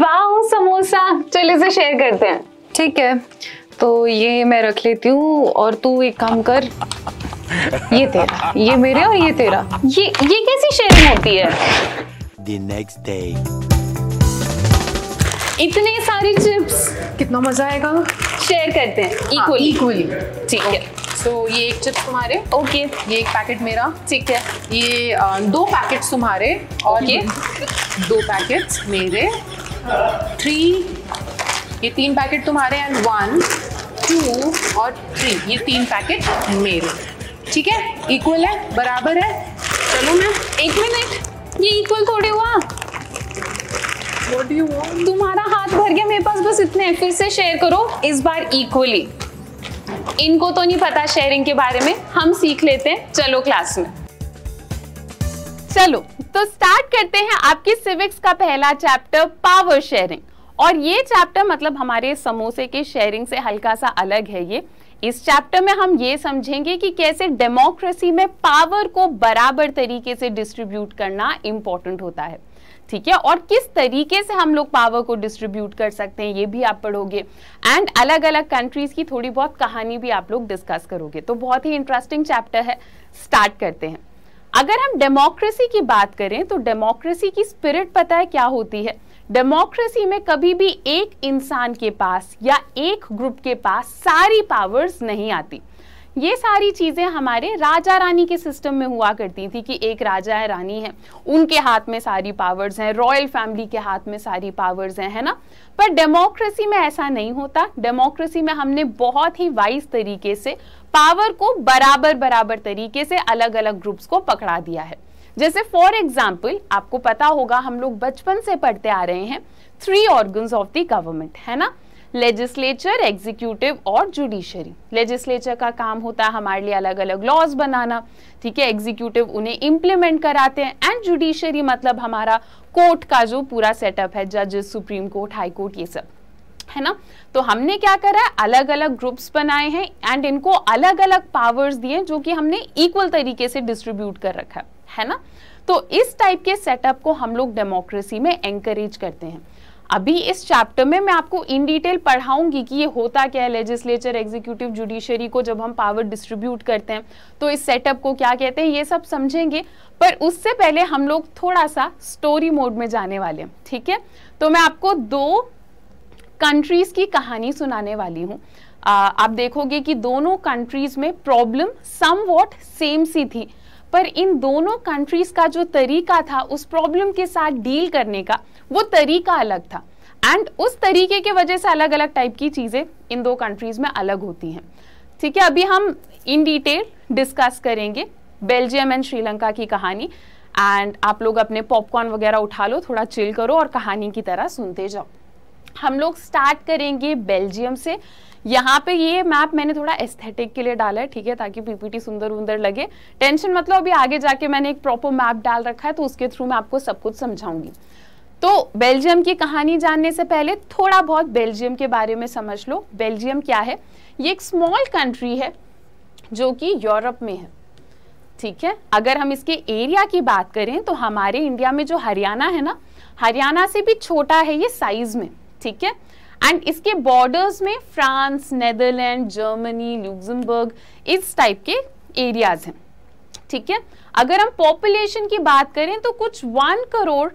वाह समोसा चल इसे शेयर करते हैं ठीक है तो ये मैं रख लेती हूँ और तू एक काम कर ये तेरा ये मेरे और ये तेरा ये ये कैसी शेयरिंग होती है The next day. इतने सारे चिप्स कितना मजा आएगा शेयर करते हैं इक्वली हाँ, इक्वली ठीक है तो ये एक चिप्स तुम्हारे ओके ये एक पैकेट मेरा ठीक है ये दो पैकेट्स तुम्हारे और ये दो पैकेट्स मेरे थ्री ये तीन पैकेट तुम्हारे हैं वन टू और थ्री ये तीन पैकेट मेरे ठीक है इक्वल है बराबर है चलो मैं एक मिनट ये इक्वल थोड़े हुआ तुम्हारा हाथ भर गया मेरे पास बस इतने फिर से शेयर करो इस बार इक्वली इनको तो नहीं पता शेयरिंग के बारे में हम सीख लेते हैं चलो क्लास में चलो तो स्टार्ट करते हैं आपकी सिविक्स का पहला चैप्टर पावर शेयरिंग और ये चैप्टर मतलब हमारे समोसे के शेयरिंग से हल्का सा अलग है ये इस चैप्टर में हम ये समझेंगे कि कैसे डेमोक्रेसी में पावर को बराबर तरीके से डिस्ट्रीब्यूट करना इम्पॉर्टेंट होता है ठीक है और किस तरीके से हम लोग पावर को डिस्ट्रीब्यूट कर सकते हैं ये भी आप पढ़ोगे एंड अलग अलग कंट्रीज की थोड़ी बहुत कहानी भी आप लोग डिस्कस करोगे तो बहुत ही इंटरेस्टिंग चैप्टर है स्टार्ट करते हैं अगर हम डेमोक्रेसी की बात करें तो डेमोक्रेसी की स्पिरिट पता है क्या होती है डेमोक्रेसी में कभी भी एक इंसान के पास या एक ग्रुप के पास सारी पावर्स नहीं आती ये सारी चीज़ें हमारे राजा रानी के सिस्टम में हुआ करती थी कि एक राजा है रानी है उनके हाथ में सारी पावर्स हैं रॉयल फैमिली के हाथ में सारी पावर्स हैं है ना पर डेमोक्रेसी में ऐसा नहीं होता डेमोक्रेसी में हमने बहुत ही वाइज तरीके से पावर को बराबर बराबर तरीके से अलग अलग ग्रुप्स को पकड़ा दिया है जैसे फॉर एग्जाम्पल आपको पता होगा हम लोग बचपन से पढ़ते आ रहे हैं three organs of the government है ना लेजिस्लेचर एग्जीक्यूटिव और जुडिशरी लेजिस्लेचर का काम होता है हमारे लिए अलग अलग लॉज बनाना ठीक है एग्जीक्यूटिव उन्हें इम्प्लीमेंट कराते हैं एंड जुडिशरी मतलब हमारा कोर्ट का जो पूरा सेटअप है जजेस सुप्रीम कोर्ट हाई कोर्ट ये सब है ना तो हमने क्या करा है अलग अलग ग्रुप्स बनाए हैं एंड इनको अलग अलग पावर्स दिए जो कि हमने इक्वल तरीके से डिस्ट्रीब्यूट कर रखा है है ना तो इस टाइप के सेटअप को हम लोग डेमोक्रेसी में एंकरेज करते हैं अभी इस चैप्टर में मैं आपको इन डिटेल पढ़ाऊंगी कि ये होता क्या है लेजिस्लेचर एग्जीक्यूटिव जुडिशरी को जब हम पावर डिस्ट्रीब्यूट करते हैं तो इस सेटअप को क्या कहते हैं ये सब समझेंगे पर उससे पहले हम लोग थोड़ा सा स्टोरी मोड में जाने वाले हैं ठीक है तो मैं आपको दो कंट्रीज़ की कहानी सुनाने वाली हूँ आप देखोगे कि दोनों कंट्रीज़ में प्रॉब्लम सम वॉट सेम सी थी पर इन दोनों कंट्रीज़ का जो तरीका था उस प्रॉब्लम के साथ डील करने का वो तरीका अलग था एंड उस तरीके के वजह से अलग अलग टाइप की चीज़ें इन दो कंट्रीज़ में अलग होती हैं ठीक है अभी हम इन डिटेल डिस्कस करेंगे बेल्जियम एंड श्रीलंका की कहानी एंड आप लोग अपने पॉपकॉर्न वगैरह उठा लो थोड़ा चिल करो और कहानी की तरह सुनते जाओ हम लोग स्टार्ट करेंगे बेल्जियम से यहाँ पे ये मैप मैंने थोड़ा एस्थेटिक के लिए डाला है ठीक है ताकि पीपीटी सुंदर उंदर लगे टेंशन मतलब अभी आगे जाके मैंने एक प्रॉपर मैप डाल रखा है तो उसके थ्रू मैं आपको सब कुछ समझाऊंगी तो बेल्जियम की कहानी जानने से पहले थोड़ा बहुत बेल्जियम के बारे में समझ लो बेल्जियम क्या है ये एक स्मॉल कंट्री है जो कि यूरोप में है ठीक है अगर हम इसके एरिया की बात करें तो हमारे इंडिया में जो हरियाणा है ना हरियाणा से भी छोटा है ये साइज में ठीक है एंड इसके बॉर्डर्स में फ्रांस नेदरलैंड जर्मनी लुक्जमबर्ग इस टाइप के एरियाज हैं ठीक है अगर हम पॉपुलेशन की बात करें तो कुछ वन करोड़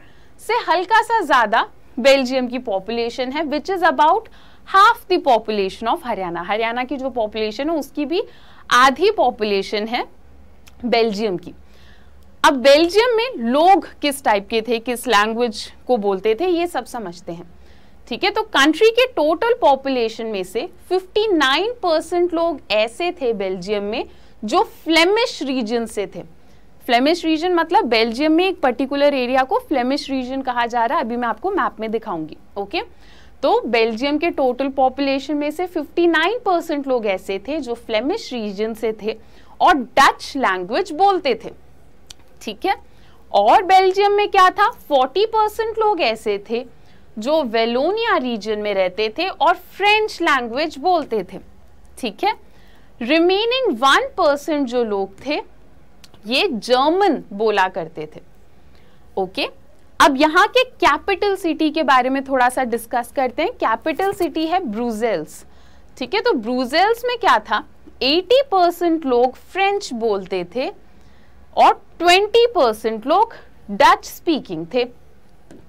से हल्का सा ज्यादा बेल्जियम की पॉपुलेशन है which is about half the population of Haryana Haryana की जो पॉपुलेशन है उसकी भी आधी पॉपुलेशन है बेल्जियम की अब बेल्जियम में लोग किस टाइप के थे किस लैंग्वेज को बोलते थे ये सब समझते हैं ठीक है तो कंट्री के टोटल पॉपुलेशन में से 59 परसेंट लोग ऐसे थे बेल्जियम में जो फ्लेमिश रीजन से थे फ्लेमिश रीजन मतलब बेल्जियम में एक पर्टिकुलर एरिया को फ्लेमिश रीजन कहा जा रहा है अभी मैं आपको मैप में दिखाऊंगी ओके तो बेल्जियम के टोटल पॉपुलेशन में से 59 परसेंट लोग ऐसे थे जो फ्लेमिश रीजन से थे और डच लैंग्वेज बोलते थे ठीक है और बेल्जियम में क्या था 40 परसेंट लोग ऐसे थे जो वेलोनिया रीजन में रहते थे और फ्रेंच लैंग्वेज बोलते थे ठीक है रिमेनिंग वन परसेंट जो लोग थे ये जर्मन बोला करते थे ओके अब यहाँ के कैपिटल सिटी के बारे में थोड़ा सा डिस्कस करते हैं कैपिटल सिटी है ब्रूजेल्स ठीक है तो ब्रूजेल्स में क्या था 80 परसेंट लोग फ्रेंच बोलते थे और 20 परसेंट लोग डच स्पीकिंग थे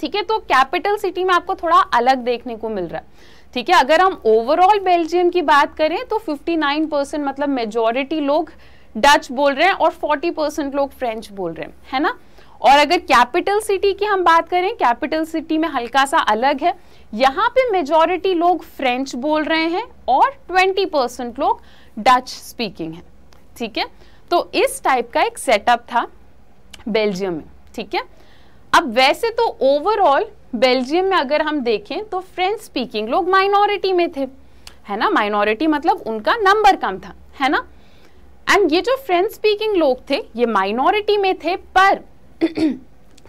ठीक है तो कैपिटल सिटी में आपको थोड़ा अलग देखने को मिल रहा है ठीक है अगर हम ओवरऑल बेल्जियम की बात करें तो 59 परसेंट मतलब मेजोरिटी लोग डच बोल रहे हैं और 40 परसेंट लोग फ्रेंच बोल रहे हैं है ना और अगर कैपिटल सिटी की हम बात करें कैपिटल सिटी में हल्का सा अलग है यहाँ पे मेजॉरिटी लोग फ्रेंच बोल रहे हैं और 20 परसेंट लोग डच स्पीकिंग है ठीक है तो इस टाइप का एक सेटअप था बेल्जियम में ठीक है अब वैसे तो ओवरऑल बेल्जियम में अगर हम देखें तो फ्रेंच स्पीकिंग लोग माइनॉरिटी में थे है ना माइनॉरिटी मतलब उनका नंबर कम था है ना एंड ये जो फ्रेंच स्पीकिंग लोग थे ये माइनॉरिटी में थे पर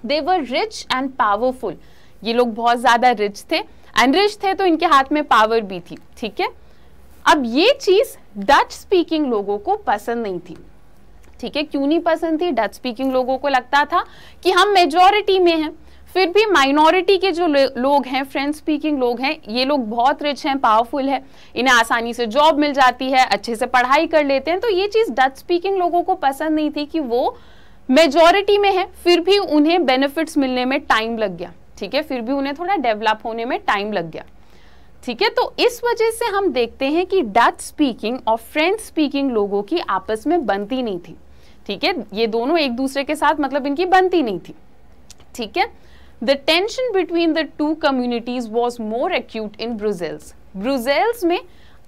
they were rich and powerful ये लोग बहुत ज़्यादा रिच थे एंड रिच थे तो इनके हाथ में पावर भी थी ठीक है अब ये चीज़ डच स्पीकिंग लोगों को पसंद नहीं थी ठीक है क्यों नहीं पसंद थी डच स्पीकिंग लोगों को लगता था कि हम मेजोरिटी में हैं फिर भी माइनॉरिटी के जो लोग हैं फ्रेंच स्पीकिंग लोग हैं ये लोग बहुत रिच हैं पावरफुल है इन्हें आसानी से जॉब मिल जाती है अच्छे से पढ़ाई कर लेते हैं तो ये चीज़ डच स्पीकिंग लोगों को पसंद नहीं थी कि वो मेजोरिटी में है फिर भी उन्हें बेनिफिट्स मिलने में टाइम लग गया ठीक है फिर भी उन्हें थोड़ा डेवलप होने में टाइम लग गया ठीक है तो इस वजह से हम देखते हैं कि डच स्पीकिंग और फ्रेंच स्पीकिंग लोगों की आपस में बनती नहीं थी ठीक है ये दोनों एक दूसरे के साथ मतलब इनकी बनती नहीं थी ठीक है The tension between the two communities was more acute in Brussels Brussels में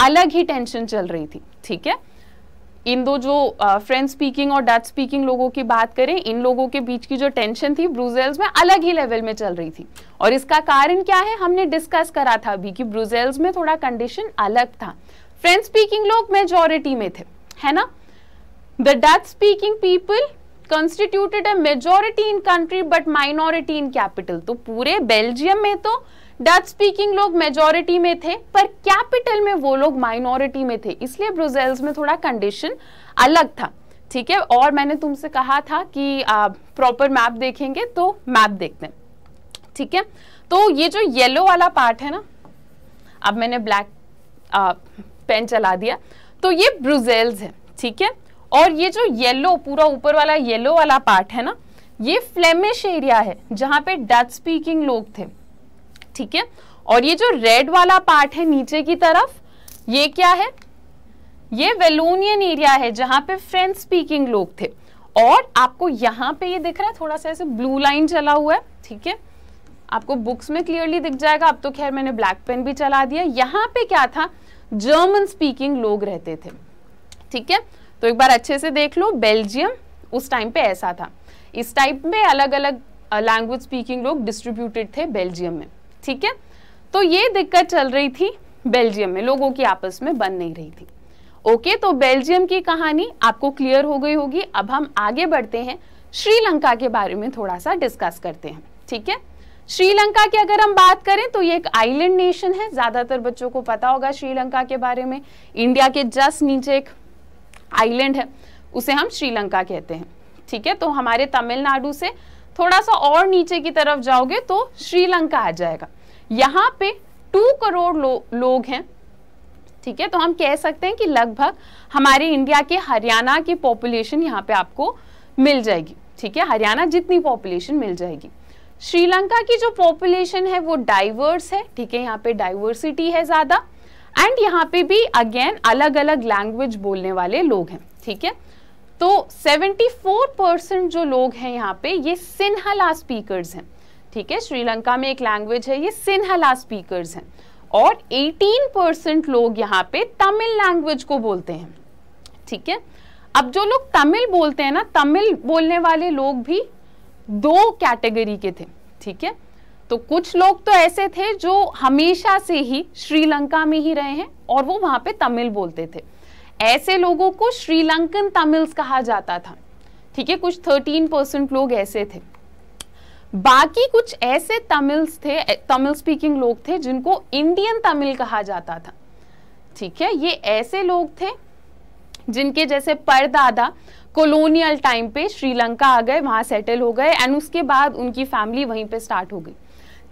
अलग ही टेंशन चल रही थी ठीक है इन दो जो फ्रेंच uh, स्पीकिंग और डच स्पीकिंग लोगों की बात करें इन लोगों के बीच की जो टेंशन थी ब्रुजेल्स में अलग ही लेवल में चल रही थी और इसका कारण क्या है हमने डिस्कस करा था अभी कि ब्रुजेल्स में थोड़ा कंडीशन अलग था फ्रेंच स्पीकिंग लोग मेजोरिटी में थे है ना the Dutch speaking people constituted है majority in country but minority in capital तो पूरे बेल्जियम में तो डच स्पीकिंग लोग मेजोरिटी में थे पर कैपिटल में वो लोग माइनॉरिटी में थे इसलिए ब्रुजेल्स में थोड़ा कंडीशन अलग था ठीक है और मैंने तुमसे कहा था कि प्रॉपर मैप देखेंगे तो मैप देखते हैं ठीक है तो ये जो येलो वाला पार्ट है ना अब मैंने ब्लैक पेन चला दिया तो ये ब्रुजेल्स है ठीक है और ये जो येलो पूरा ऊपर वाला येलो वाला पार्ट है ना ये फ्लेमिश एरिया है जहां पे डच स्पीकिंग लोग थे ठीक है और ये जो रेड वाला पार्ट है नीचे की तरफ ये क्या है ये वेलोनियन एरिया है जहां पे फ्रेंच स्पीकिंग लोग थे और आपको यहां पे ये दिख रहा है थोड़ा सा ऐसे ब्लू लाइन चला हुआ है ठीक है आपको बुक्स में क्लियरली दिख जाएगा अब तो खैर मैंने ब्लैक पेन भी चला दिया यहां पे क्या था जर्मन स्पीकिंग लोग रहते थे ठीक है तो एक बार अच्छे से देख लो बेल्जियम उस टाइम पे ऐसा था इस टाइप में अलग अलग लैंग्वेज स्पीकिंग लोग डिस्ट्रीब्यूटेड थे बेल्जियम में ठीक है तो ये दिक्कत चल रही थी बेल्जियम में लोगों की आपस में बन नहीं रही थी ओके तो बेल्जियम की कहानी आपको क्लियर हो गई होगी अब हम आगे बढ़ते हैं श्रीलंका के बारे में थोड़ा सा डिस्कस करते हैं ठीक है श्रीलंका की अगर हम बात करें तो ये एक आइलैंड नेशन है ज्यादातर बच्चों को पता होगा श्रीलंका के बारे में इंडिया के जस्ट नीचे एक आइलैंड है उसे हम श्रीलंका कहते हैं ठीक है तो हमारे तमिलनाडु से थोड़ा सा और नीचे की तरफ जाओगे तो श्रीलंका आ जाएगा यहाँ पे टू करोड़ लो, लोग हैं ठीक है तो हम कह सकते हैं कि लगभग हमारे इंडिया के हरियाणा की पॉपुलेशन यहाँ पे आपको मिल जाएगी ठीक है हरियाणा जितनी पॉपुलेशन मिल जाएगी श्रीलंका की जो पॉपुलेशन है वो डाइवर्स है ठीक है यहाँ पे डाइवर्सिटी है ज़्यादा एंड यहाँ पे भी अगेन अलग अलग लैंग्वेज बोलने वाले लोग हैं ठीक है तो 74 परसेंट जो लोग हैं यहाँ पे ये सिन्हला स्पीकर्स हैं ठीक है श्रीलंका में एक लैंग्वेज है ये सिन्हाला स्पीकर्स हैं और 18 परसेंट लोग यहाँ पे तमिल लैंग्वेज को बोलते हैं ठीक है अब जो लोग तमिल बोलते हैं ना तमिल बोलने वाले लोग भी दो कैटेगरी के थे ठीक है तो कुछ लोग तो ऐसे थे जो हमेशा से ही श्रीलंका में ही रहे हैं और वो वहां पे तमिल बोलते थे ऐसे लोगों को श्रीलंकन तमिल्स कहा जाता था ठीक है कुछ थर्टीन परसेंट लोग ऐसे थे बाकी कुछ ऐसे तमिल्स थे तमिल स्पीकिंग लोग थे जिनको इंडियन तमिल कहा जाता था ठीक है ये ऐसे लोग थे जिनके जैसे परदादा कॉलोनियल टाइम पे श्रीलंका आ गए वहां सेटल हो गए एंड उसके बाद उनकी फैमिली वहीं पे स्टार्ट हो गई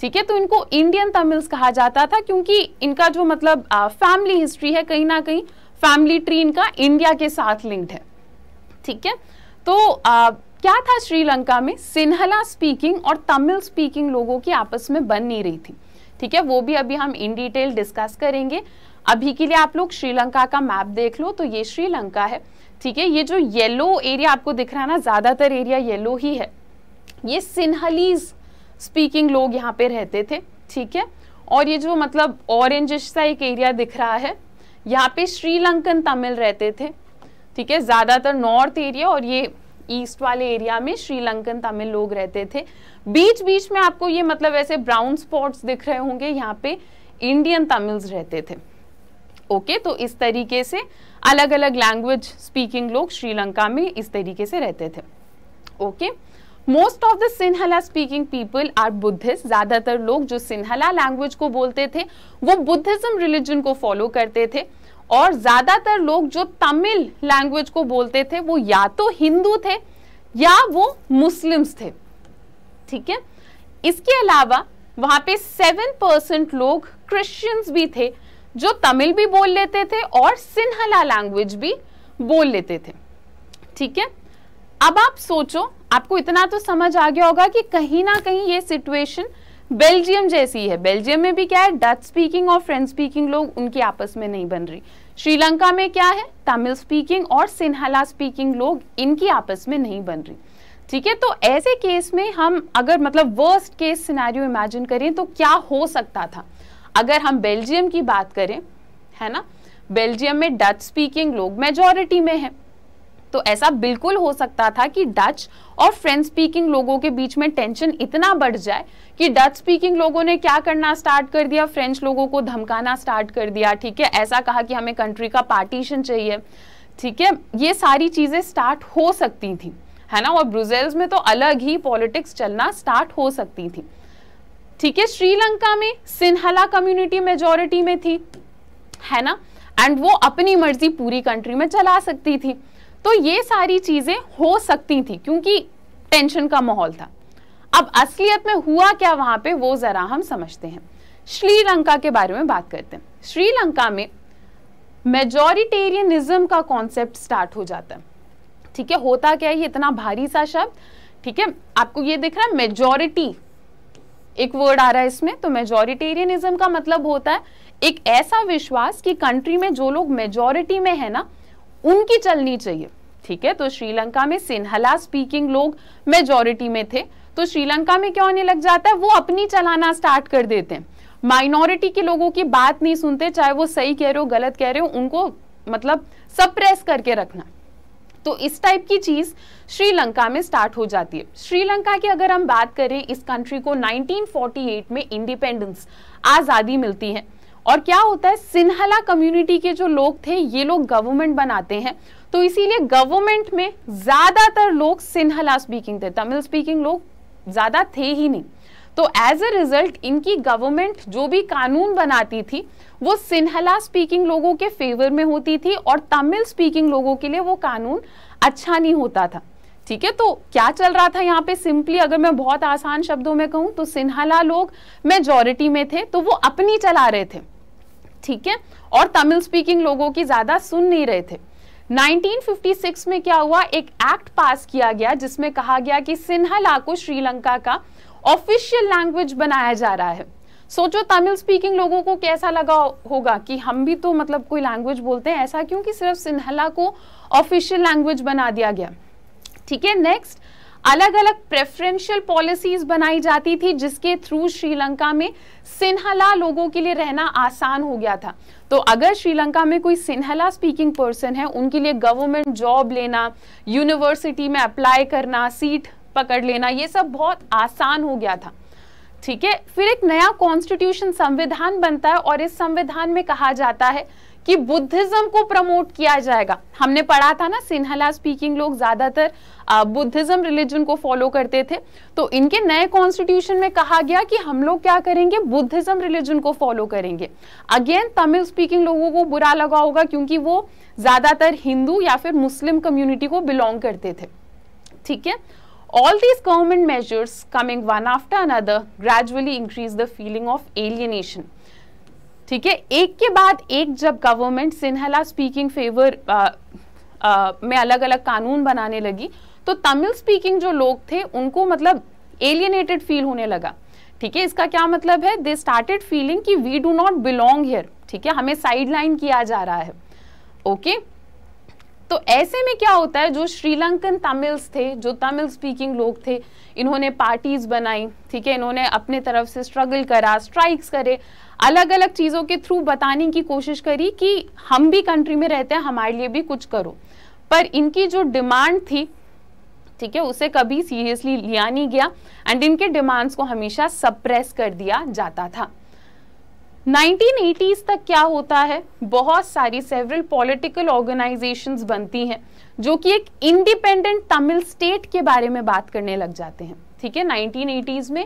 ठीक है तो इनको इंडियन तमिल्स कहा जाता था क्योंकि इनका जो मतलब फैमिली हिस्ट्री है कहीं ना कहीं फैमिली ट्री इनका इंडिया के साथ लिंक्ड है ठीक है तो आ, क्या था श्रीलंका में सिन्हला स्पीकिंग और तमिल स्पीकिंग लोगों की आपस में बन नहीं रही थी ठीक है वो भी अभी हम इन डिटेल डिस्कस करेंगे अभी के लिए आप लोग श्रीलंका का मैप देख लो तो ये श्रीलंका है ठीक है ये जो येलो एरिया आपको दिख रहा है ना ज़्यादातर एरिया येलो ही है ये सिन्हलीज स्पीकिंग लोग यहाँ पे रहते थे ठीक है और ये जो मतलब ऑरेंज सा एक एरिया दिख रहा है यहाँ पे श्रीलंकन तमिल रहते थे ठीक है ज़्यादातर नॉर्थ एरिया और ये ईस्ट वाले एरिया में श्रीलंकन तमिल लोग रहते थे बीच बीच में आपको ये मतलब ऐसे ब्राउन स्पॉट्स दिख रहे होंगे यहाँ पे इंडियन तमिल्स रहते थे ओके okay, तो इस तरीके से अलग अलग लैंग्वेज स्पीकिंग लोग श्रीलंका में इस तरीके से रहते थे okay okay? Most of the Sinhala speaking people are Buddhist ज़्यादातर लोग जो सिन्हला लैंग्वेज को बोलते थे वो बुद्धिज्म रिलीजन को फॉलो करते थे और ज़्यादातर लोग जो तमिल लैंग्वेज को बोलते थे वो या तो हिंदू थे या वो मुस्लिम्स थे ठीक है इसके अलावा वहां पे सेवन परसेंट लोग क्रिश्चियंस भी थे जो तमिल भी बोल लेते थे और सिन्हला लैंग्वेज भी बोल लेते थे ठीक है अब आप सोचो आपको इतना तो समझ आ गया होगा कि कहीं ना कहीं ये सिचुएशन बेल्जियम जैसी है बेल्जियम में भी क्या है डच स्पीकिंग और फ्रेंच स्पीकिंग लोग उनकी आपस में नहीं बन रही श्रीलंका में क्या है तमिल स्पीकिंग और सिन्हाला स्पीकिंग लोग इनकी आपस में नहीं बन रही ठीक है तो ऐसे केस में हम अगर मतलब वर्स्ट केस सिनारियो इमेजिन करें तो क्या हो सकता था अगर हम बेल्जियम की बात करें है ना बेल्जियम में डच स्पीकिंग लोग मेजोरिटी में है तो ऐसा बिल्कुल हो सकता था कि डच और फ्रेंच स्पीकिंग लोगों के बीच में टेंशन इतना बढ़ जाए कि डच स्पीकिंग लोगों ने क्या करना स्टार्ट कर दिया फ्रेंच लोगों को धमकाना स्टार्ट कर दिया ठीक है ऐसा कहा कि हमें कंट्री का पार्टीशन चाहिए ठीक है ये सारी चीज़ें स्टार्ट हो सकती थी है ना और ब्रुजेल्स में तो अलग ही पॉलिटिक्स चलना स्टार्ट हो सकती थी ठीक है श्रीलंका में सिन्हला कम्युनिटी मेजोरिटी में थी है ना एंड वो अपनी मर्जी पूरी कंट्री में चला सकती थी तो ये सारी चीज़ें हो सकती थी क्योंकि टेंशन का माहौल था अब असलियत में हुआ क्या वहां पे वो ज़रा हम समझते हैं श्रीलंका के बारे में बात करते हैं श्रीलंका में मेजोरिटेरियनिज्म का कॉन्सेप्ट स्टार्ट हो जाता है ठीक है होता क्या है ये इतना भारी सा शब्द ठीक है आपको ये दिख रहा है मेजोरिटी एक वर्ड आ रहा है इसमें तो मेजोरिटेरियनिज्म का मतलब होता है एक ऐसा विश्वास कि कंट्री में जो लोग मेजोरिटी में है ना उनकी चलनी चाहिए ठीक है तो श्रीलंका में सिन्हला स्पीकिंग लोग मेजोरिटी में थे तो श्रीलंका में क्या होने लग जाता है वो अपनी चलाना स्टार्ट कर देते हैं माइनॉरिटी के लोगों की बात नहीं सुनते चाहे वो सही कह रहे हो गलत कह रहे हो उनको मतलब सप्रेस करके रखना तो इस टाइप की चीज़ श्रीलंका में स्टार्ट हो जाती है श्रीलंका की अगर हम बात करें इस कंट्री को 1948 में इंडिपेंडेंस आज़ादी मिलती है और क्या होता है सिन्हला कम्युनिटी के जो लोग थे ये लोग गवर्नमेंट बनाते हैं तो इसीलिए गवर्नमेंट में ज़्यादातर लोग सिन्हला स्पीकिंग थे तमिल स्पीकिंग लोग ज़्यादा थे ही नहीं तो एज अ रिजल्ट इनकी गवर्नमेंट जो भी कानून बनाती थी वो सिन्हला स्पीकिंग लोगों के फेवर में होती थी और तमिल स्पीकिंग लोगों के लिए वो कानून अच्छा नहीं होता था ठीक है तो क्या चल रहा था यहाँ पे सिंपली अगर मैं बहुत आसान शब्दों में कहूँ तो सिन्हाला लोग मेजोरिटी में थे तो वो अपनी चला रहे थे ठीक है और तमिल स्पीकिंग लोगों की ज़्यादा सुन नहीं रहे थे 1956 में क्या हुआ एक एक्ट पास किया गया जिसमें कहा गया कि सिन्हला को श्रीलंका का ऑफिशियल लैंग्वेज बनाया जा रहा है सोचो तमिल स्पीकिंग लोगों को कैसा लगा होगा कि हम भी तो मतलब कोई लैंग्वेज बोलते हैं ऐसा क्योंकि सिर्फ सिन्हला को ऑफिशियल लैंग्वेज बना दिया गया ठीक है नेक्स्ट अलग अलग प्रेफरेंशियल पॉलिसीज बनाई जाती थी जिसके थ्रू श्रीलंका में सिन्हला लोगों के लिए रहना आसान हो गया था तो अगर श्रीलंका में कोई सिन्हला स्पीकिंग पर्सन है उनके लिए गवर्नमेंट जॉब लेना यूनिवर्सिटी में अप्लाई करना सीट पकड़ लेना ये सब बहुत आसान हो गया था ठीक है फिर एक नया कॉन्स्टिट्यूशन संविधान बनता है और इस संविधान में कहा जाता है कि बुद्धिज्म को प्रमोट किया जाएगा हमने पढ़ा था ना सिन्हला स्पीकिंग लोग ज्यादातर बुद्धिज्म रिलीजन को फॉलो करते थे तो इनके नए कॉन्स्टिट्यूशन में कहा गया कि हम लोग क्या करेंगे बुद्धिज्म रिलीजन को फॉलो करेंगे अगेन तमिल स्पीकिंग लोगों को बुरा लगा होगा क्योंकि वो ज्यादातर हिंदू या फिर मुस्लिम कम्युनिटी को बिलोंग करते थे ठीक है all these government measures coming one after another gradually increase the feeling of alienation ठीक है एक के बाद एक जब गवर्नमेंट सिन्हला स्पीकिंग फेवर में अलग अलग कानून बनाने लगी तो तमिल स्पीकिंग जो लोग थे उनको मतलब एलियनेटेड फील होने लगा ठीक है इसका क्या मतलब है दे स्टार्टेड फीलिंग कि we do not belong here ठीक है हमें साइड लाइन किया जा रहा है ओके okay? तो ऐसे में क्या होता है जो श्रीलंकन तमिल्स थे जो तमिल स्पीकिंग लोग थे इन्होंने पार्टीज बनाई ठीक है इन्होंने अपने तरफ से स्ट्रगल करा स्ट्राइक्स करे अलग अलग चीज़ों के थ्रू बताने की कोशिश करी कि हम भी कंट्री में रहते हैं हमारे लिए भी कुछ करो पर इनकी जो डिमांड थी ठीक है उसे कभी सीरियसली लिया नहीं गया एंड इनके डिमांड्स को हमेशा सप्रेस कर दिया जाता था 1980s तक क्या होता है बहुत सारी सेवरल पॉलिटिकल ऑर्गेनाइजेशंस बनती हैं जो कि एक इंडिपेंडेंट तमिल स्टेट के बारे में बात करने लग जाते हैं ठीक है नाइनटीन में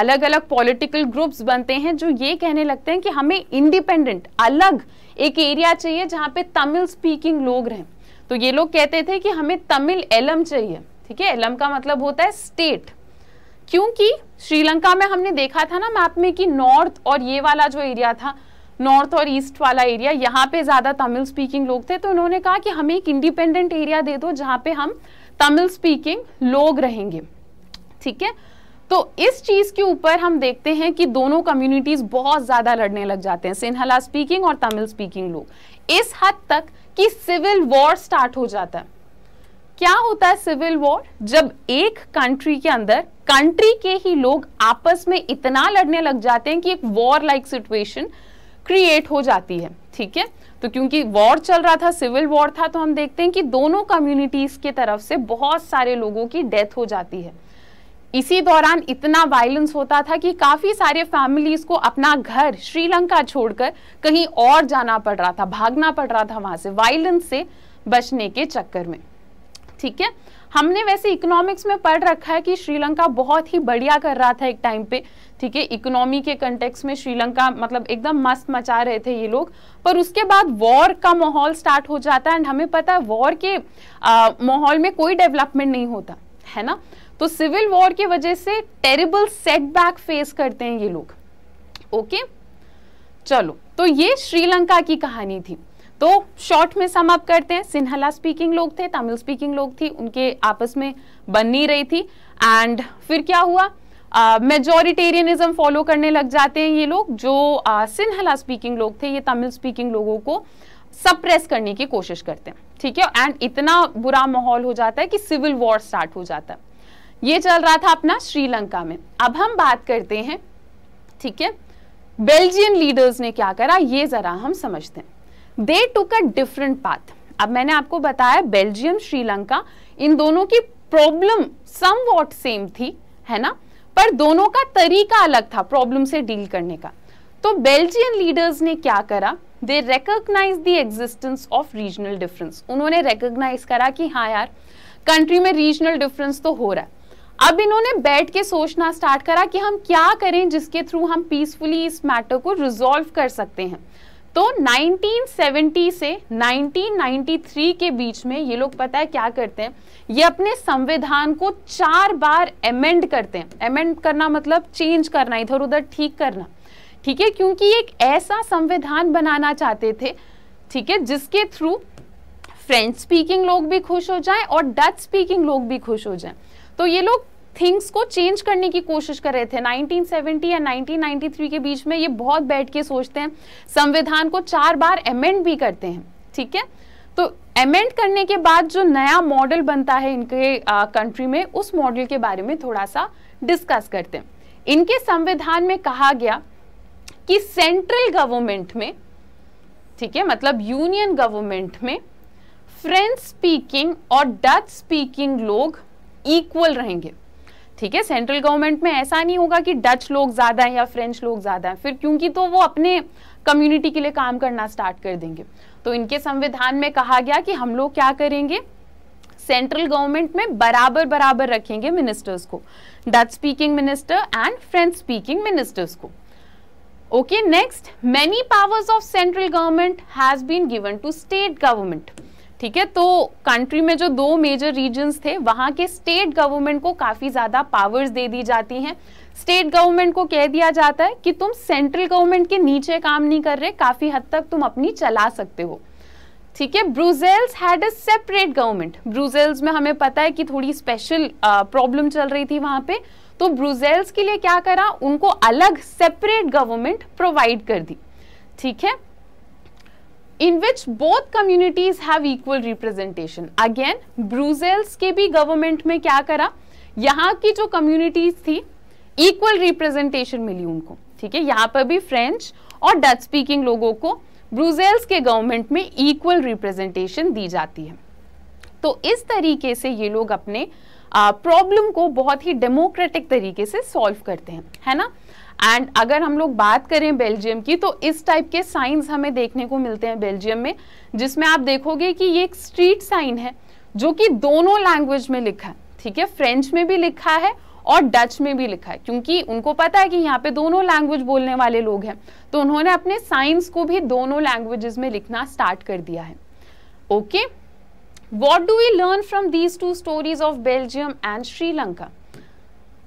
अलग अलग पॉलिटिकल ग्रुप्स बनते हैं जो ये कहने लगते हैं कि हमें इंडिपेंडेंट अलग एक एरिया चाहिए जहाँ पे तमिल स्पीकिंग लोग रहें तो ये लोग कहते थे कि हमें तमिल एलम चाहिए ठीक है एलम का मतलब होता है स्टेट क्योंकि श्रीलंका में हमने देखा था ना मैप में कि नॉर्थ और ये वाला जो एरिया था नॉर्थ और ईस्ट वाला एरिया यहाँ पे ज़्यादा तमिल स्पीकिंग लोग थे तो उन्होंने कहा कि हमें एक इंडिपेंडेंट एरिया दे दो जहाँ पे हम तमिल स्पीकिंग लोग रहेंगे ठीक है तो इस चीज़ के ऊपर हम देखते हैं कि दोनों कम्युनिटीज़ बहुत ज़्यादा लड़ने लग जाते हैं सिन्हला स्पीकिंग और तमिल स्पीकिंग लोग इस हद तक कि सिविल वॉर स्टार्ट हो जाता है क्या होता है सिविल वॉर जब एक कंट्री के अंदर कंट्री के ही लोग आपस में इतना लड़ने लग जाते हैं कि एक वॉर लाइक सिचुएशन क्रिएट हो जाती है ठीक है तो क्योंकि वॉर चल रहा था सिविल वॉर था तो हम देखते हैं कि दोनों कम्युनिटीज के तरफ से बहुत सारे लोगों की डेथ हो जाती है इसी दौरान इतना वायलेंस होता था कि काफ़ी सारे फैमिलीज को अपना घर श्रीलंका छोड़कर कहीं और जाना पड़ रहा था भागना पड़ रहा था वहां से वायलेंस से बचने के चक्कर में ठीक है हमने वैसे इकोनॉमिक्स में पढ़ रखा है कि श्रीलंका बहुत ही बढ़िया कर रहा था एक टाइम पे ठीक है इकोनॉमी के कंटेक्स में श्रीलंका मतलब एकदम मस्त मचा रहे थे ये लोग पर उसके बाद वॉर का माहौल स्टार्ट हो जाता है एंड हमें पता है वॉर के माहौल में कोई डेवलपमेंट नहीं होता है ना तो सिविल वॉर की वजह से टेरिबल सेटबैक फेस करते हैं ये लोग ओके चलो तो ये श्रीलंका की कहानी थी तो शॉर्ट में सम अप करते हैं सिन्हला स्पीकिंग लोग थे तमिल स्पीकिंग लोग थी उनके आपस में बन नहीं रही थी एंड फिर क्या हुआ मेजोरिटेरियनिज्म uh, फॉलो करने लग जाते हैं ये लोग जो सिन्हला uh, स्पीकिंग लोग थे ये तमिल स्पीकिंग लोगों को सप्रेस करने की कोशिश करते हैं ठीक है एंड इतना बुरा माहौल हो जाता है कि सिविल वॉर स्टार्ट हो जाता है ये चल रहा था अपना श्रीलंका में अब हम बात करते हैं ठीक है बेल्जियन लीडर्स ने क्या करा ये जरा हम समझते हैं दे टुक अ डिफरेंट पाथ अब मैंने आपको बताया बेल्जियम श्रीलंका इन दोनों की प्रॉब्लम सम वॉट सेम थी है ना पर दोनों का तरीका अलग था प्रॉब्लम से डील करने का तो बेल्जियन लीडर्स ने क्या करा they recognise the existence of regional difference उन्होंने रेकग्नाइज करा कि हाँ यार कंट्री में रीजनल डिफरेंस तो हो रहा है अब इन्होंने बैठ के सोचना स्टार्ट करा कि हम क्या करें जिसके थ्रू हम पीसफुली इस मैटर को रिजॉल्व कर सकते हैं तो 1970 से 1993 के बीच में ये लोग पता है क्या करते हैं ये अपने संविधान को चार बार एमेंड करते हैं एमेंड करना मतलब चेंज करना इधर उधर ठीक करना ठीक है क्योंकि एक ऐसा संविधान बनाना चाहते थे ठीक है जिसके थ्रू फ्रेंच स्पीकिंग लोग भी खुश हो जाएं और डच स्पीकिंग लोग भी खुश हो जाएं तो ये लोग थिंग्स को चेंज करने की कोशिश कर रहे थे 1970 या 1993 के बीच में ये बहुत बैठ के सोचते हैं संविधान को चार बार एमेंड भी करते हैं ठीक है तो एमेंड करने के बाद जो नया मॉडल बनता है इनके कंट्री में उस मॉडल के बारे में थोड़ा सा डिस्कस करते हैं इनके संविधान में कहा गया कि सेंट्रल गवर्नमेंट में ठीक है मतलब यूनियन गवर्नमेंट में फ्रेंच स्पीकिंग और डच स्पीकिंग लोग इक्वल रहेंगे ठीक है सेंट्रल गवर्नमेंट में ऐसा नहीं होगा कि डच लोग ज़्यादा हैं या फ्रेंच लोग ज़्यादा हैं फिर क्योंकि तो वो अपने कम्युनिटी के लिए काम करना स्टार्ट कर देंगे तो इनके संविधान में कहा गया कि हम लोग क्या करेंगे सेंट्रल गवर्नमेंट में बराबर बराबर रखेंगे मिनिस्टर्स को Dutch speaking minister and French speaking ministers को okay next many powers of central government has been given to state government ठीक है तो कंट्री में जो दो मेजर रीजन्स थे वहां के स्टेट गवर्नमेंट को काफ़ी ज़्यादा पावर्स दे दी जाती हैं स्टेट गवर्नमेंट को कह दिया जाता है कि तुम सेंट्रल गवर्नमेंट के नीचे काम नहीं कर रहे काफ़ी हद तक तुम अपनी चला सकते हो ठीक है Brussels had a separate government Brussels में हमें पता है कि थोड़ी स्पेशल प्रॉब्लम चल रही थी वहां पे तो ब्रूजेल्स के लिए क्या करा उनको अलग सेपरेट गवर्नमेंट प्रोवाइड कर दी ठीक है in which both communities have equal representation again Brussels के भी गवर्नमेंट में क्या करा यहाँ की जो कम्युनिटीज थी इक्वल रिप्रेजेंटेशन मिली उनको ठीक है यहाँ पर भी फ्रेंच और डच स्पीकिंग लोगों को ब्रूजेल्स के गवर्नमेंट में इक्वल रिप्रेजेंटेशन दी जाती है तो इस तरीके से ये लोग अपने प्रॉब्लम को बहुत ही डेमोक्रेटिक तरीके से सॉल्व करते हैं है ना एंड अगर हम लोग बात करें बेल्जियम की तो इस टाइप के साइंस हमें देखने को मिलते हैं बेल्जियम में जिसमें आप देखोगे कि ये एक स्ट्रीट साइन है जो कि दोनों लैंग्वेज में लिखा है ठीक है फ्रेंच में भी लिखा है और डच में भी लिखा है क्योंकि उनको पता है कि यहाँ पे दोनों लैंग्वेज बोलने वाले लोग हैं तो उन्होंने अपने साइंस को भी दोनों लैंग्वेजेस में लिखना स्टार्ट कर दिया है okay what do we learn from these two stories of Belgium and Sri Lanka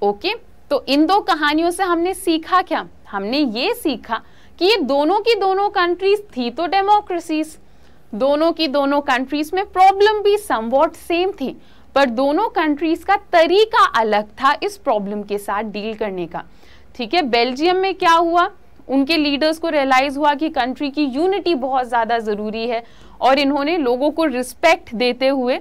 okay okay? तो इन दो कहानियों से हमने सीखा क्या हमने ये सीखा कि ये दोनों की दोनों कंट्रीज थी तो डेमोक्रेसीज दोनों की दोनों कंट्रीज में प्रॉब्लम भी समवॉट सेम थी पर दोनों कंट्रीज का तरीका अलग था इस प्रॉब्लम के साथ डील करने का ठीक है बेल्जियम में क्या हुआ उनके लीडर्स को रियलाइज़ हुआ कि कंट्री की यूनिटी बहुत ज़्यादा ज़रूरी है और इन्होंने लोगों को रिस्पेक्ट देते हुए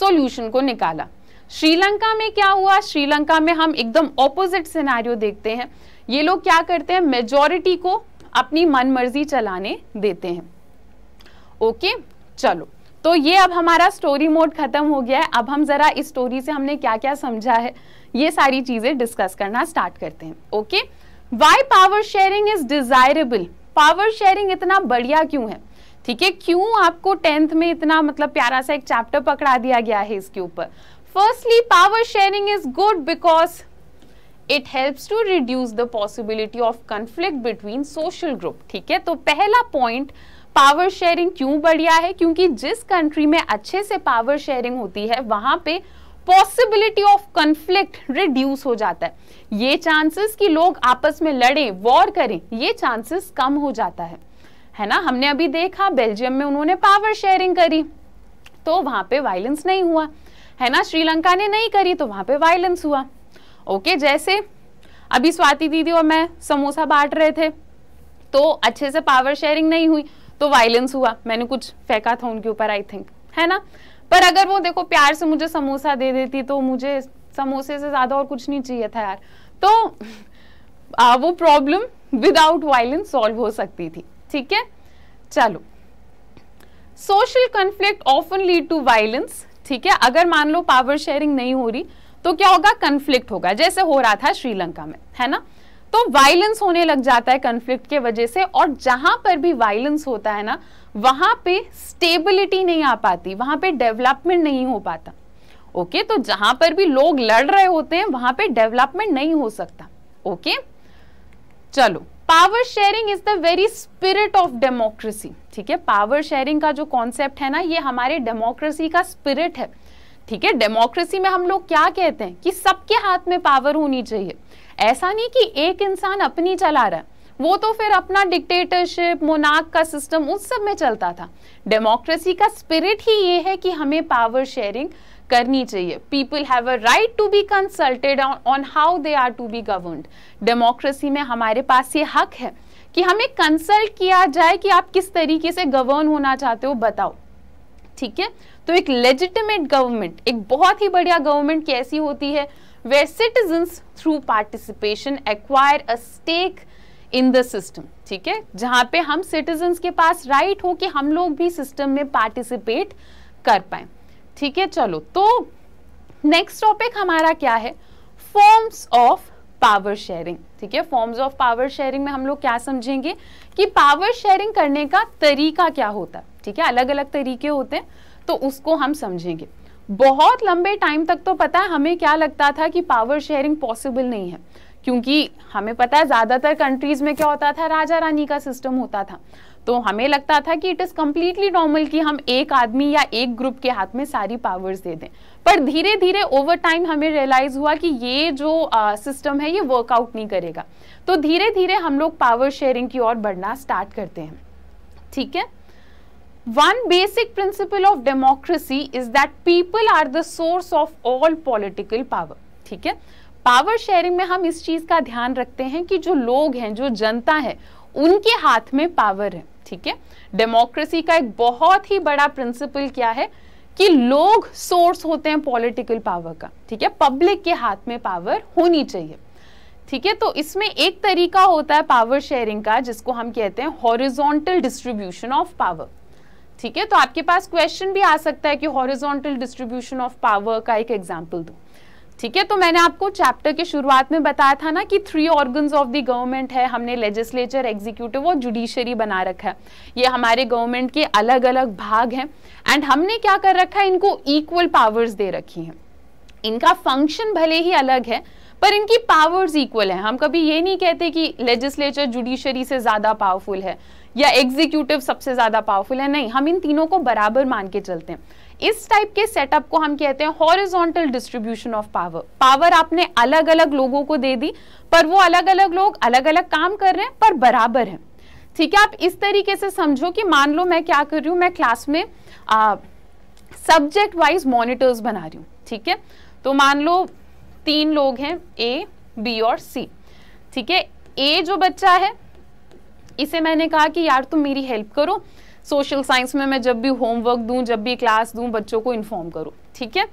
सॉल्यूशन को निकाला श्रीलंका में क्या हुआ श्रीलंका में हम एकदम ऑपोजिट सिनेरियो देखते हैं ये लोग क्या करते हैं मेजोरिटी को अपनी मनमर्जी चलाने देते हैं ओके चलो तो ये अब हमारा स्टोरी मोड खत्म हो गया है अब हम जरा इस स्टोरी से हमने क्या क्या समझा है ये सारी चीजें डिस्कस करना स्टार्ट करते हैं okay why power sharing is desirable power sharing इतना बढ़िया क्यों है ठीक है क्यों आपको टेंथ में इतना मतलब प्यारा सा एक चैप्टर पकड़ा दिया गया है इसके ऊपर Firstly, power sharing is good because it helps to reduce the possibility of conflict between social group theek hai to pehla point power sharing क्यों बढ़िया है क्योंकि जिस कंट्री में अच्छे से पावर शेयरिंग होती है वहां पे पॉसिबिलिटी ऑफ कंफ्लिक्ट रिड्यूस हो जाता है ये चांसेस कि लोग आपस में लड़ें वॉर करें ये चांसेस कम हो जाता है है ना हमने अभी देखा बेल्जियम में उन्होंने पावर शेयरिंग करी तो वहां पे वायलेंस नहीं हुआ है ना श्रीलंका ने नहीं करी तो वहां पे वायलेंस हुआ ओके जैसे अभी स्वाति दीदी और मैं समोसा बांट रहे थे तो अच्छे से पावर शेयरिंग नहीं हुई तो वायलेंस हुआ मैंने कुछ फेंका था उनके ऊपर आई थिंक है ना पर अगर वो देखो प्यार से मुझे समोसा दे देती तो मुझे समोसे से ज़्यादा और कुछ नहीं चाहिए था यार तो आ, वो प्रॉब्लम विदाउट वायलेंस सॉल्व हो सकती थी ठीक है चलो social conflict often lead to violence ठीक है अगर मान लो पावर शेयरिंग नहीं हो रही तो क्या होगा कन्फ्लिक्ट होगा जैसे हो रहा था श्रीलंका में है ना तो वायलेंस होने लग जाता है कन्फ्लिक्ट के वजह से और जहां पर भी वायलेंस होता है ना वहां पे स्टेबिलिटी नहीं आ पाती वहां पे डेवलपमेंट नहीं हो पाता ओके तो जहां पर भी लोग लड़ रहे होते हैं वहां पे डेवलपमेंट नहीं हो सकता ओके चलो power sharing is the very spirit of democracy ठीक है पावर शेयरिंग का जो कॉन्सेप्ट है ना ये हमारे डेमोक्रेसी का स्पिरिट है ठीक है डेमोक्रेसी में हम लोग क्या कहते हैं कि सबके हाथ में पावर होनी चाहिए ऐसा नहीं कि एक इंसान अपनी चला रहा है वो तो फिर अपना डिक्टेटरशिप मोनाक का सिस्टम उस सब में चलता था डेमोक्रेसी का स्पिरिट ही ये है कि हमें पावर शेयरिंग करनी चाहिए people have a right to be consulted on how they are to be govern democracy में हमारे पास ये हक है कि हमें कंसल्ट किया जाए कि आप किस तरीके से गवर्न होना चाहते हो बताओ ठीक है तो एक लेजिटिमेट गवर्नमेंट एक बहुत ही बढ़िया गवर्नमेंट कैसी होती है वे citizen through participation acquire a stake in the system ठीक है जहां पे हम सिटीजन के पास राइट right हो कि हम लोग भी सिस्टम में पार्टिसिपेट कर पाए ठीक है चलो तो नेक्स्ट टॉपिक हमारा क्या है फॉर्म्स ऑफ पावर शेयरिंग ठीक है फॉर्म्स ऑफ पावर शेयरिंग में हम लोग क्या समझेंगे कि पावर शेयरिंग करने का तरीका क्या होता है ठीक है अलग अलग तरीके होते हैं तो उसको हम समझेंगे बहुत लंबे टाइम तक तो पता है हमें क्या लगता था कि पावर शेयरिंग पॉसिबल नहीं है क्योंकि हमें पता है ज़्यादातर कंट्रीज़ में क्या होता था राजा रानी का सिस्टम होता था तो हमें लगता था कि इट इज़ कम्प्लीटली नॉर्मल कि हम एक आदमी या एक ग्रुप के हाथ में सारी पावर्स दे दें पर धीरे धीरे ओवर टाइम हमें रियलाइज़ हुआ कि ये जो सिस्टम है ये वर्कआउट नहीं करेगा तो धीरे धीरे हम लोग पावर शेयरिंग की ओर बढ़ना स्टार्ट करते हैं ठीक है one basic principle of democracy is that people are the source of all political power ठीक है पावर शेयरिंग में हम इस चीज का ध्यान रखते हैं कि जो लोग हैं जो जनता है उनके हाथ में पावर है ठीक है डेमोक्रेसी का एक बहुत ही बड़ा प्रिंसिपल क्या है कि लोग सोर्स होते हैं पॉलिटिकल पावर का ठीक है पब्लिक के हाथ में पावर होनी चाहिए ठीक है तो इसमें एक तरीका होता है पावर शेयरिंग का जिसको हम कहते हैं हॉरिजॉन्टल डिस्ट्रीब्यूशन ऑफ पावर ठीक है तो आपके पास क्वेश्चन भी आ सकता है कि हॉरिजॉन्टल डिस्ट्रीब्यूशन ऑफ पावर का एक एग्जाम्पल दो ठीक है तो मैंने आपको चैप्टर के शुरुआत में बताया था ना कि three organs of the government है हमने लेजिस्लेचर एग्जीक्यूटिव और जुडिशरी बना रखा है ये हमारे गवर्नमेंट के अलग अलग भाग हैं एंड हमने क्या कर रखा है इनको इक्वल पावर्स दे रखी हैं इनका फंक्शन भले ही अलग है पर इनकी पावर्स इक्वल है हम कभी ये नहीं कहते कि लेजिस्लेचर जुडिशरी से ज़्यादा पावरफुल है या एग्जीक्यूटिव सबसे ज़्यादा पावरफुल है नहीं हम इन तीनों को बराबर मान के चलते हैं इस टाइप के सेटअप को हम कहते हैं horizontal distribution of power power आपने अलग अलग लोगों को दे दी पर वो अलग अलग लोग अलग अलग काम कर रहे हैं पर बराबर हैं ठीक है आप इस तरीके से समझो कि मान लो मैं क्या कर रही हूँ मैं क्लास में सब्जेक्ट वाइज मॉनिटर्स बना रही हूँ ठीक है तो मान लो तीन लोग हैं ए बी और सी ठीक है ए जो बच्चा है इसे मैंने कहा कि यार तुम मेरी हेल्प करो सोशल साइंस में मैं जब भी होमवर्क दूं जब भी क्लास दूं बच्चों को इन्फॉर्म करूं ठीक है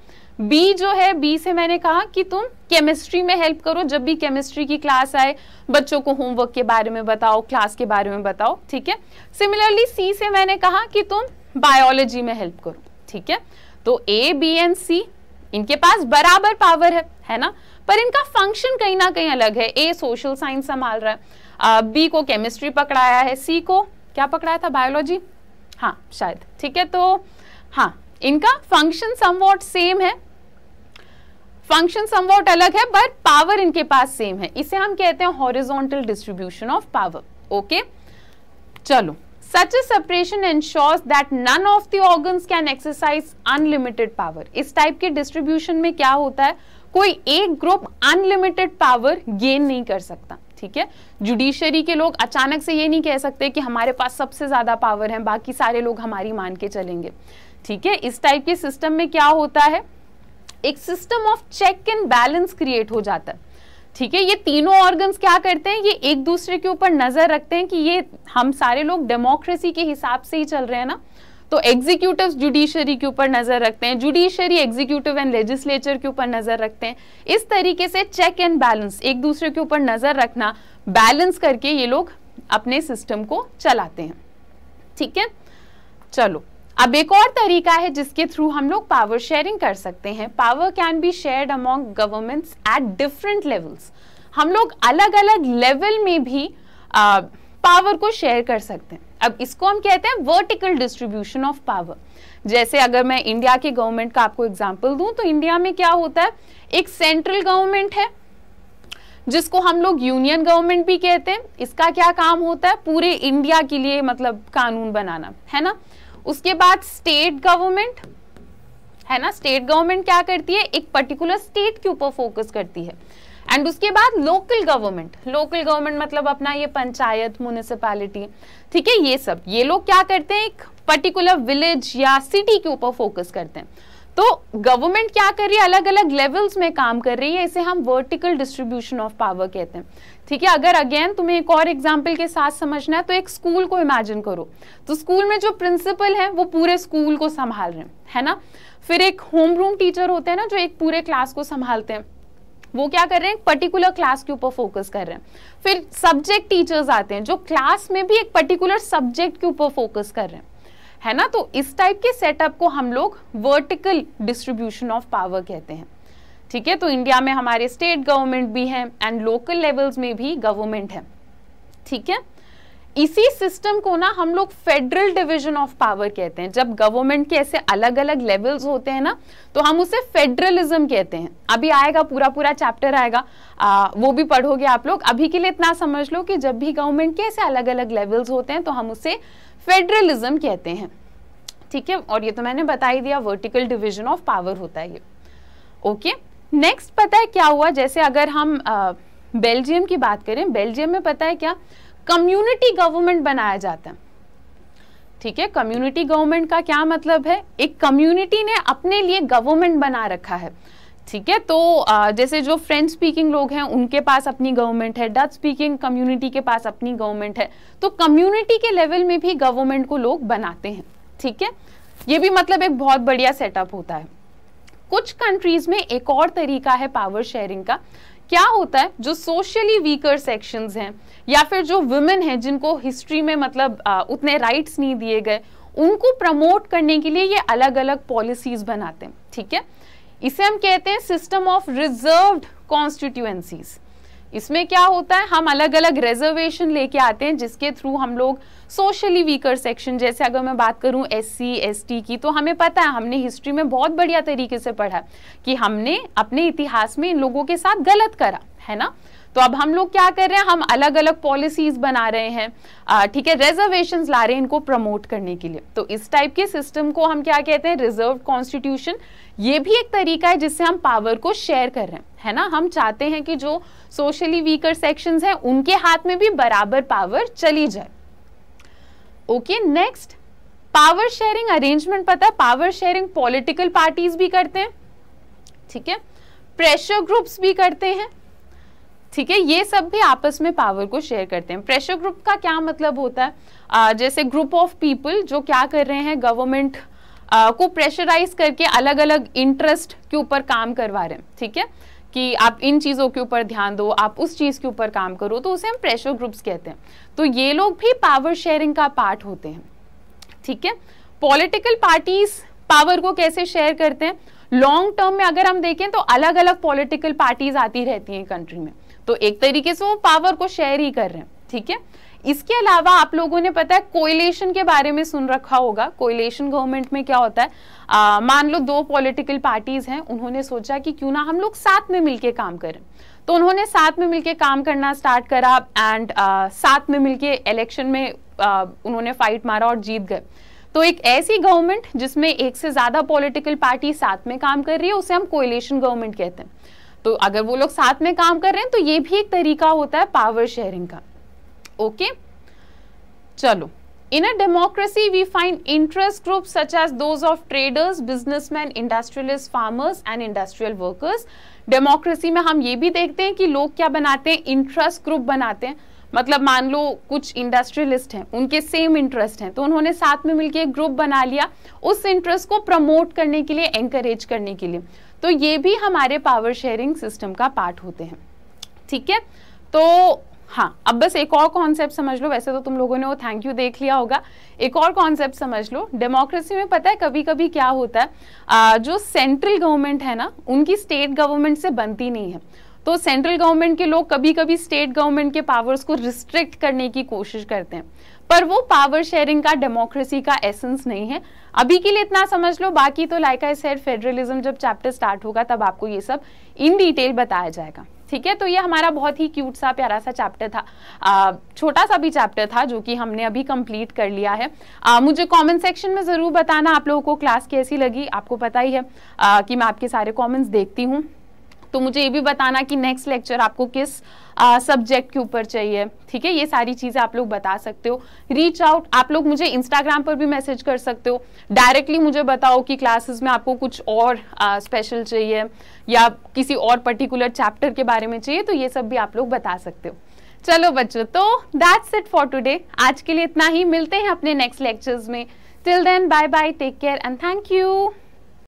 बी जो है बी से मैंने कहा कि तुम केमिस्ट्री में हेल्प करो जब भी केमिस्ट्री की क्लास आए बच्चों को होमवर्क के बारे में बताओ क्लास के बारे में बताओ ठीक है सिमिलरली सी से मैंने कहा कि तुम बायोलॉजी में हेल्प करो ठीक है तो ए बी एंड सी इनके पास बराबर पावर है है ना पर इनका फंक्शन कहीं ना कहीं अलग है ए सोशल साइंस संभाल रहा है बी uh, को केमिस्ट्री पकड़ाया है सी को क्या पकड़ाया था बायोलॉजी हाँ शायद ठीक है तो हाँ इनका फंक्शन समवॉट सेम है फंक्शन समवॉट अलग है बट पावर इनके पास सेम है इसे हम कहते हैं horizontal distribution of power okay चलो such a separation ensures that none of the organs can exercise unlimited power इस टाइप के डिस्ट्रीब्यूशन में क्या होता है कोई एक ग्रुप अनलिमिटेड पावर गेन नहीं कर सकता ठीक है जुडिशरी के लोग अचानक से ये नहीं कह सकते कि हमारे पास सबसे ज़्यादा पावर है बाकी सारे लोग हमारी मान के चलेंगे ठीक है इस टाइप के सिस्टम में क्या होता है एक system of check and balance create हो जाता है ठीक है ये तीनों ऑर्गन्स क्या करते हैं ये एक दूसरे के ऊपर नज़र रखते हैं कि ये हम सारे लोग डेमोक्रेसी के हिसाब से ही चल रहे हैं ना तो एग्जीक्यूटिव जुडिशरी के ऊपर नज़र रखते हैं जुडिशरी एग्जीक्यूटिव एंड लेजिस्लेचर के ऊपर नज़र रखते हैं इस तरीके से चेक एंड बैलेंस एक दूसरे के ऊपर नज़र रखना बैलेंस करके ये लोग अपने सिस्टम को चलाते हैं ठीक है चलो अब एक और तरीका है जिसके थ्रू हम लोग पावर शेयरिंग कर सकते हैं power can be shared among governments at different levels हम लोग अलग अलग लेवल में भी पावर को शेयर कर सकते हैं अब इसको हम कहते हैं वर्टिकल डिस्ट्रीब्यूशन ऑफ पावर जैसे अगर मैं इंडिया के गवर्नमेंट का आपको एग्जाम्पल दूं तो इंडिया में क्या होता है एक सेंट्रल गवर्नमेंट है जिसको हम लोग यूनियन गवर्नमेंट भी कहते हैं इसका क्या काम होता है पूरे इंडिया के लिए मतलब कानून बनाना है ना उसके बाद स्टेट गवर्नमेंट है ना स्टेट गवर्नमेंट क्या करती है एक पर्टिकुलर स्टेट के ऊपर फोकस करती है एंड उसके बाद लोकल गवर्नमेंट लोकल गवर्नमेंट मतलब अपना ये पंचायत म्यूनिसपैलिटी ठीक है ये सब ये लोग क्या करते हैं एक पर्टिकुलर विलेज या सिटी के ऊपर फोकस करते हैं तो गवर्नमेंट क्या कर रही है अलग अलग लेवल्स में काम कर रही है इसे हम वर्टिकल डिस्ट्रीब्यूशन ऑफ पावर कहते हैं ठीक है अगर अगेन तुम्हें एक और एग्जाम्पल के साथ समझना है तो एक स्कूल को इमेजिन करो तो स्कूल में जो प्रिंसिपल है वो पूरे स्कूल को संभाल रहे हैं है ना फिर एक होम रूम टीचर होते हैं ना जो एक पूरे क्लास को संभालते हैं वो क्या कर रहे हैं पर्टिकुलर क्लास के ऊपर फोकस कर रहे हैं फिर सब्जेक्ट टीचर्स आते हैं जो क्लास में भी एक पर्टिकुलर सब्जेक्ट के ऊपर फोकस कर रहे हैं है ना तो इस टाइप के सेटअप को हम लोग वर्टिकल डिस्ट्रीब्यूशन ऑफ पावर कहते हैं ठीक है तो इंडिया में हमारे स्टेट गवर्नमेंट भी हैं एंड लोकल लेवल्स में भी गवर्नमेंट है ठीक है इसी सिस्टम को ना हम लोग फेडरल डिवीजन ऑफ पावर कहते हैं जब गवर्नमेंट के ऐसे अलग अलग लेवल्स होते हैं ना तो हम उसे फेडरलिज्म कहते हैं अभी आएगा पूरा पूरा चैप्टर आएगा आ, वो भी पढ़ोगे आप लोग अभी के लिए इतना समझ लो कि जब भी गवर्नमेंट के ऐसे अलग अलग लेवल्स होते हैं तो हम उसे फेडरलिज्म कहते हैं ठीक है और ये तो मैंने बता ही दिया वर्टिकल डिविजन ऑफ पावर होता है ये ओके नेक्स्ट पता है क्या हुआ जैसे अगर हम बेल्जियम की बात करें बेल्जियम में पता है क्या कम्युनिटी गवर्नमेंट बनाया जाता है ठीक है कम्युनिटी गवर्नमेंट का क्या मतलब है एक कम्युनिटी ने अपने लिए गवर्नमेंट बना रखा है ठीक है तो जैसे जो फ्रेंच स्पीकिंग लोग हैं उनके पास अपनी गवर्नमेंट है डच स्पीकिंग कम्युनिटी के पास अपनी गवर्नमेंट है तो कम्युनिटी के लेवल में भी गवर्नमेंट को लोग बनाते हैं ठीक है ये भी मतलब एक बहुत बढ़िया सेटअप होता है कुछ कंट्रीज में एक और तरीका है पावर शेयरिंग का क्या होता है जो सोशली वीकर सेक्शंस हैं या फिर जो वुमेन हैं जिनको हिस्ट्री में मतलब आ, उतने राइट्स नहीं दिए गए उनको प्रमोट करने के लिए ये अलग अलग पॉलिसीज बनाते हैं ठीक है इसे हम कहते हैं सिस्टम ऑफ रिजर्व्ड कॉन्स्टिट्यूएंसीज़ इसमें क्या होता है हम अलग अलग रिजर्वेशन लेके आते हैं जिसके थ्रू हम लोग सोशली वीकर सेक्शन जैसे अगर मैं बात करूं एससी एसटी की तो हमें पता है हमने हिस्ट्री में बहुत बढ़िया तरीके से पढ़ा कि हमने अपने इतिहास में इन लोगों के साथ गलत करा है ना तो अब हम लोग क्या कर रहे हैं हम अलग अलग पॉलिसीज बना रहे हैं ठीक है रिजर्वेशन ला रहे हैं इनको प्रमोट करने के लिए तो इस टाइप के सिस्टम को हम क्या कहते हैं रिजर्व कॉन्स्टिट्यूशन ये भी एक तरीका है जिससे हम पावर को शेयर कर रहे हैं है ना हम चाहते हैं कि जो सोशली वीकर सेक्शन हैं उनके हाथ में भी बराबर पावर चली जाए okay next power sharing arrangement पता है पावर शेयरिंग पॉलिटिकल पार्टीज भी करते हैं ठीक है प्रेशर ग्रुप्स भी करते हैं ठीक है ये सब भी आपस में पावर को शेयर करते हैं प्रेशर ग्रुप का क्या मतलब होता है आ, जैसे ग्रुप ऑफ पीपल जो क्या कर रहे हैं गवर्नमेंट को प्रेशराइज करके अलग अलग इंटरेस्ट के ऊपर काम करवा रहे हैं ठीक है कि आप इन चीज़ों के ऊपर ध्यान दो आप उस चीज़ के ऊपर काम करो तो उसे हम प्रेशर ग्रुप्स कहते हैं तो ये लोग भी पावर शेयरिंग का पार्ट होते हैं ठीक है पॉलिटिकल पार्टीज पावर को कैसे शेयर करते हैं लॉन्ग टर्म में अगर हम देखें तो अलग अलग पॉलिटिकल पार्टीज आती रहती हैं कंट्री में तो एक तरीके से वो पावर को शेयर ही कर रहे हैं ठीक है इसके अलावा आप लोगों ने पता है कोयलेशन के बारे में सुन रखा होगा कोयलेशन गवर्नमेंट में क्या होता है आ, मान लो दो पॉलिटिकल पार्टीज हैं उन्होंने सोचा कि क्यों ना हम लोग साथ में मिलके काम करें तो उन्होंने साथ में मिलके काम करना स्टार्ट करा एंड साथ में मिलके इलेक्शन में आ, उन्होंने फाइट मारा और जीत गए तो एक ऐसी गवर्नमेंट जिसमें एक से ज़्यादा पॉलिटिकल पार्टी साथ में काम कर रही है उसे हम कोयलेशन गवर्नमेंट कहते हैं तो अगर वो लोग साथ में काम कर रहे हैं तो ये भी एक तरीका होता है पावर शेयरिंग का ओके चलो in a democracy we find interest group such as those of traders businessman industrialist farmers and industrial workers democracy में हम ये भी देखते हैं कि लोग क्या बनाते हैं इंटरेस्ट ग्रुप बनाते हैं मतलब मान लो कुछ इंडस्ट्रियलिस्ट हैं उनके सेम इंटरेस्ट हैं तो उन्होंने साथ में मिलकर एक ग्रुप बना लिया उस इंटरेस्ट को प्रमोट करने के लिए एंकरेज करने के लिए तो ये भी हमारे पावर शेयरिंग सिस्टम का पार्ट होते हैं ठीक है तो हाँ अब बस एक और कॉन्सेप्ट समझ लो वैसे तो तुम लोगों ने वो थैंक यू देख लिया होगा एक और कॉन्सेप्ट समझ लो डेमोक्रेसी में पता है कभी कभी क्या होता है आ, जो सेंट्रल गवर्नमेंट है ना उनकी स्टेट गवर्नमेंट से बनती नहीं है तो सेंट्रल गवर्नमेंट के लोग कभी कभी स्टेट गवर्नमेंट के पावर्स को रिस्ट्रिक्ट करने की कोशिश करते हैं पर वो पावर शेयरिंग का डेमोक्रेसी का एसेंस नहीं है अभी के लिए इतना समझ लो बाकी तो लाइक आई सेड फेडरलिज्म जब चैप्टर स्टार्ट होगा तब आपको ये सब इन डिटेल बताया जाएगा ठीक है तो ये हमारा बहुत ही क्यूट सा प्यारा सा चैप्टर था आ, छोटा सा भी चैप्टर था जो कि हमने अभी कंप्लीट कर लिया है आ, मुझे कमेंट सेक्शन में ज़रूर बताना आप लोगों को क्लास कैसी लगी आपको पता ही है आ, कि मैं आपके सारे कमेंट्स देखती हूँ तो मुझे ये भी बताना कि नेक्स्ट लेक्चर आपको किस सब्जेक्ट के ऊपर चाहिए ठीक है ये सारी चीज़ें आप लोग बता सकते हो रीच आउट आप लोग मुझे इंस्टाग्राम पर भी मैसेज कर सकते हो डायरेक्टली मुझे बताओ कि क्लासेस में आपको कुछ और स्पेशल चाहिए या किसी और पर्टिकुलर चैप्टर के बारे में चाहिए तो ये सब भी आप लोग बता सकते हो चलो बच्चों तो दैट्स इट फॉर टुडे आज के लिए इतना ही मिलते हैं अपने नेक्स्ट लेक्चर्स में till then bye bye take care and thank you